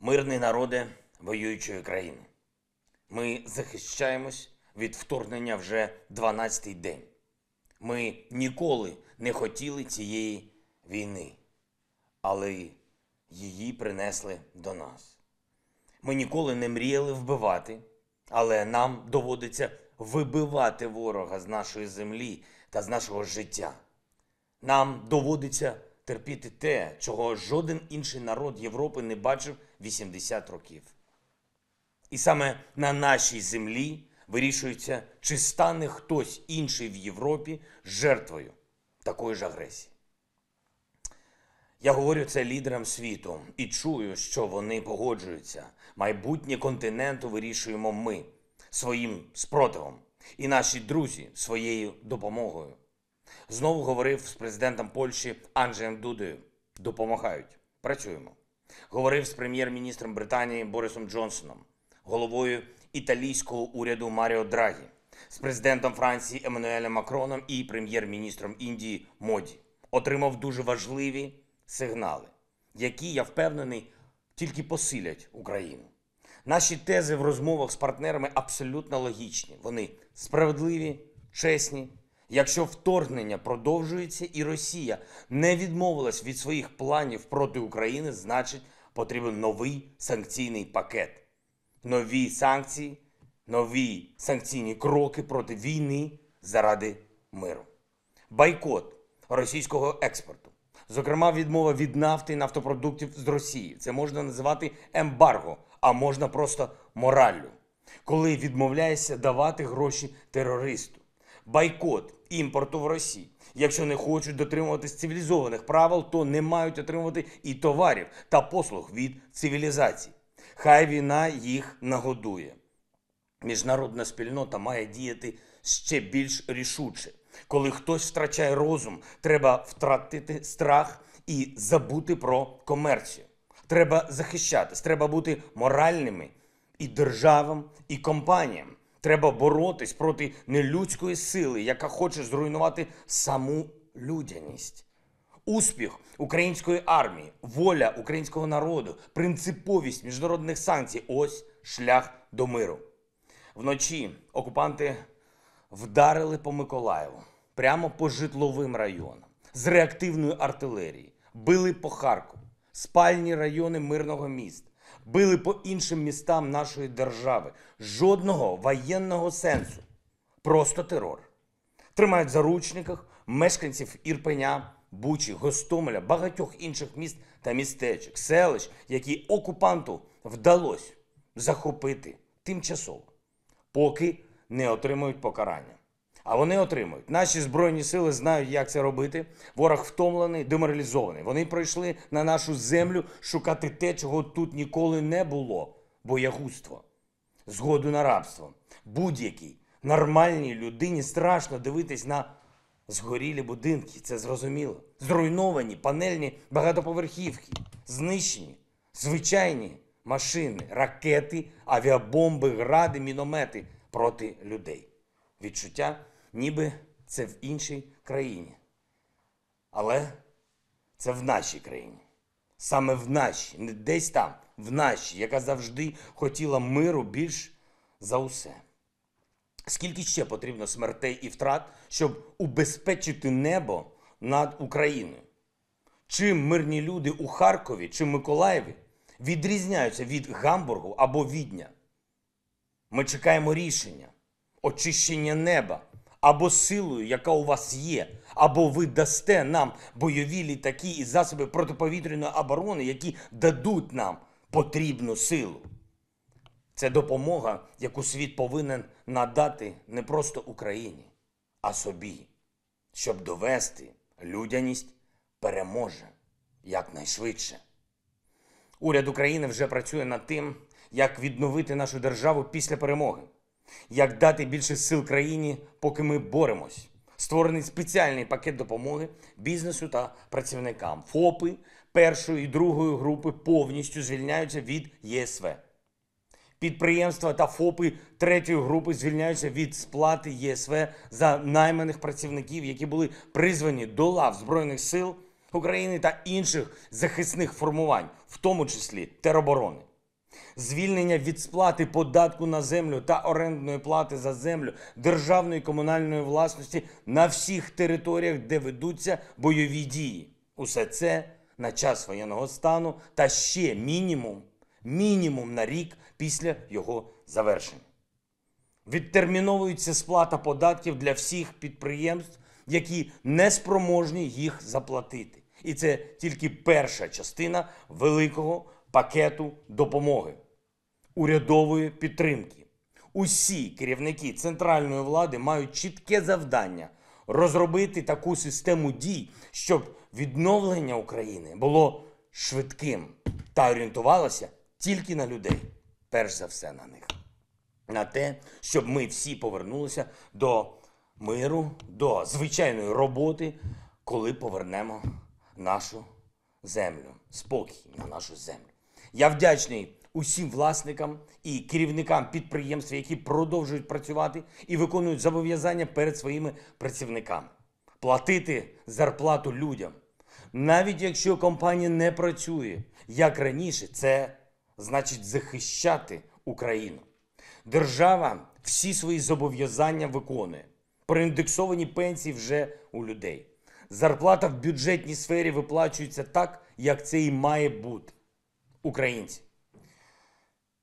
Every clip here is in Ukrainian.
Мирний народи воюючої країни. Ми захищаємось від вторгнення вже 12-й день. Ми ніколи не хотіли цієї війни, але її принесли до нас. Ми ніколи не мріяли вбивати, але нам доводиться вибивати ворога з нашої землі та з нашого життя. Нам доводиться терпіти те, чого жоден інший народ Європи не бачив 80 років. І саме на нашій землі вирішується, чи стане хтось інший в Європі жертвою такої ж агресії. Я говорю це лідерам світу і чую, що вони погоджуються. Майбутнє континенту вирішуємо ми своїм спротивом і наші друзі своєю допомогою. Знову говорив з президентом Польщі Анджеєм Дудою: допомагають, працюємо. Говорив з прем'єр-міністром Британії Борисом Джонсоном, головою італійського уряду Маріо Драгі, з президентом Франції Еммануелем Макроном і прем'єр-міністром Індії Моді. Отримав дуже важливі сигнали, які, я впевнений, тільки посилять Україну. Наші тези в розмовах з партнерами абсолютно логічні. Вони справедливі, чесні. Якщо вторгнення продовжується і Росія не відмовилась від своїх планів проти України, значить потрібен новий санкційний пакет, нові санкції, нові санкційні кроки проти війни заради миру, байкот російського експорту, зокрема, відмова від нафти і нафтопродуктів з Росії. Це можна називати ембарго, а можна просто мораллю, коли відмовляєшся давати гроші терористу. Байкот імпорту в Росії. Якщо не хочуть дотримуватись цивілізованих правил, то не мають отримувати і товарів та послуг від цивілізації. Хай війна їх нагодує. Міжнародна спільнота має діяти ще більш рішуче. Коли хтось втрачає розум, треба втратити страх і забути про комерцію. Треба захищатись, треба бути моральними і державам, і компаніям. Треба боротись проти нелюдської сили, яка хоче зруйнувати саму людяність. Успіх української армії, воля українського народу, принциповість міжнародних санкцій ось шлях до миру. Вночі окупанти вдарили по Миколаєву прямо по житловим районам з реактивної артилерії, били по Харкову, спальні райони мирного міста били по іншим містам нашої держави. Жодного воєнного сенсу. Просто терор. Тримають заручниках мешканців Ірпеня, Бучі, Гостомеля, багатьох інших міст та містечок, селищ, які окупанту вдалося захопити тимчасово, поки не отримують покарання а вони отримують. Наші збройні сили знають, як це робити. Ворог втомлений, деморалізований. Вони прийшли на нашу землю шукати те, чого тут ніколи не було: боягузтво, згоду на рабство. Будь-якій нормальній людині страшно дивитись на згорілі будинки. Це зрозуміло. Зруйновані панельні багатоповерхівки, знищені, звичайні машини, ракети, авіабомби, гради, міномети проти людей. Відчуття ніби це в іншій країні. Але це в нашій країні. Саме в нашій, не десь там, в нашій, яка завжди хотіла миру більш за усе. Скільки ще потрібно смертей і втрат, щоб убезпечити небо над Україною? Чим мирні люди у Харкові чи Миколаєві відрізняються від Гамбургу або Відня? Ми чекаємо рішення, очищення неба, або силою, яка у вас є, або ви дасте нам бойові літаки і засоби протиповітряної оборони, які дадуть нам потрібну силу. Це допомога, яку світ повинен надати не просто Україні, а собі, щоб довести людяність переможе якнайшвидше. Уряд України вже працює над тим, як відновити нашу державу після перемоги як дати більше сил країні, поки ми боремось. Створений спеціальний пакет допомоги бізнесу та працівникам. ФОПи першої і другої групи повністю звільняються від ЄСВ. Підприємства та ФОПи третьої групи звільняються від сплати ЄСВ за найманих працівників, які були призвані до лав Збройних сил України та інших захисних формувань, в тому числі тероборони звільнення від сплати податку на землю та орендної плати за землю державної комунальної власності на всіх територіях, де ведуться бойові дії. Усе це на час воєнного стану та ще мінімум, мінімум на рік після його завершення. Відтерміновується сплата податків для всіх підприємств, які не спроможні їх заплатити. І це тільки перша частина великого пакету допомоги, урядової підтримки. Усі керівники центральної влади мають чітке завдання розробити таку систему дій, щоб відновлення України було швидким та орієнтувалося тільки на людей, перш за все на них. На те, щоб ми всі повернулися до миру, до звичайної роботи, коли повернемо нашу землю, спокій на нашу землю. Я вдячний усім власникам і керівникам підприємств, які продовжують працювати і виконують зобов'язання перед своїми працівниками, платити зарплату людям. Навіть якщо компанія не працює як раніше, це значить захищати Україну. Держава всі свої зобов'язання виконує. Проіндексовані пенсії вже у людей. Зарплата в бюджетній сфері виплачується так, як це і має бути українці.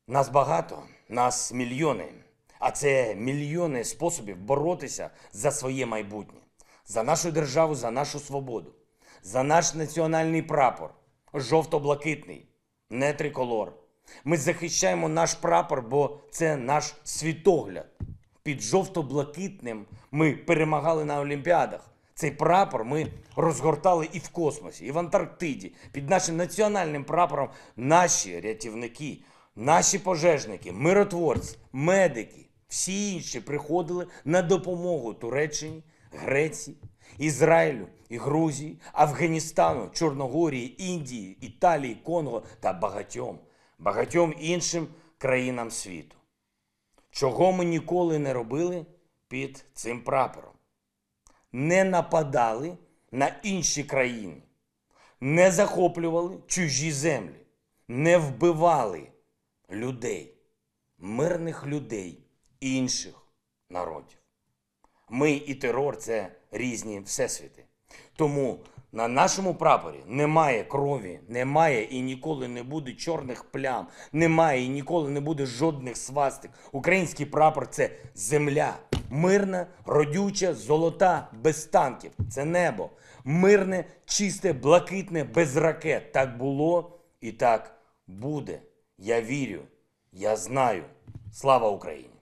Нас багато, нас мільйони, а це мільйони способів боротися за своє майбутнє, за нашу державу, за нашу свободу, за наш національний прапор, жовто-блакитний, не триколор. Ми захищаємо наш прапор, бо це наш світогляд. Під жовто-блакитним ми перемагали на Олімпіадах, цей прапор ми розгортали і в космосі, і в Антарктиді. Під нашим національним прапором наші рятівники, наші пожежники, миротворці, медики, всі інші приходили на допомогу Туреччині, Греції, Ізраїлю і Грузії, Афганістану, Чорногорії, Індії, Італії, Конго та багатьом, багатьом іншим країнам світу. Чого ми ніколи не робили під цим прапором? не нападали на інші країни, не захоплювали чужі землі, не вбивали людей, мирних людей інших народів. Ми і терор це різні всесвіти. Тому на нашому прапорі немає крові, немає і ніколи не буде чорних плям, немає і ніколи не буде жодних свастик. Український прапор це земля, Мирна, родюча, золота, без танків. Це небо. Мирне, чисте, блакитне, без ракет. Так було і так буде. Я вірю, я знаю. Слава Україні!